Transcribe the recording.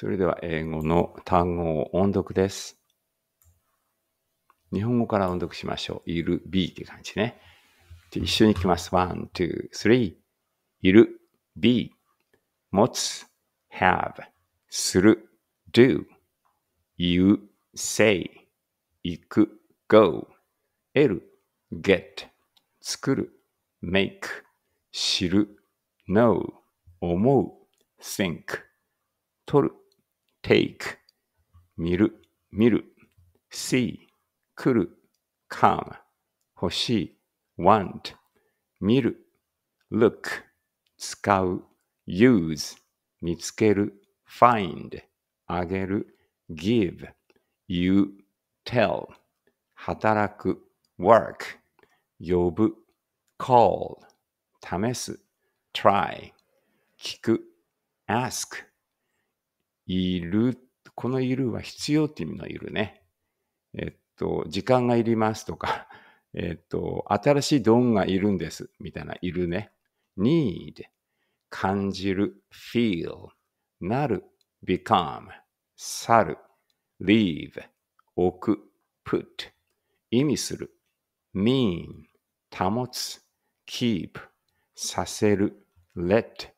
それでは英語の単語を音読です。日本語から音読しましょう。いる、be って感じね。一緒に行きます。one, two, three. いる、be. 持つ、have. する、do. 言う、say. 行く、go. 得る、get. 作る、make. 知る、know. 思う、think. 取る、take 見る見る see 来る come 欲しい want 見る look 使う use 見つける find あげる give you tell 働く work 呼ぶ call 試す try 聞く ask いる、このいるは必要っていう意味のいるね。えっと、時間がいりますとか、えっと、新しいドンがいるんです、みたいな、いるね。need, 感じる、feel, なる、become, 去る、leave, 置く、put, 意味する、mean, 保つ、keep, させる、let,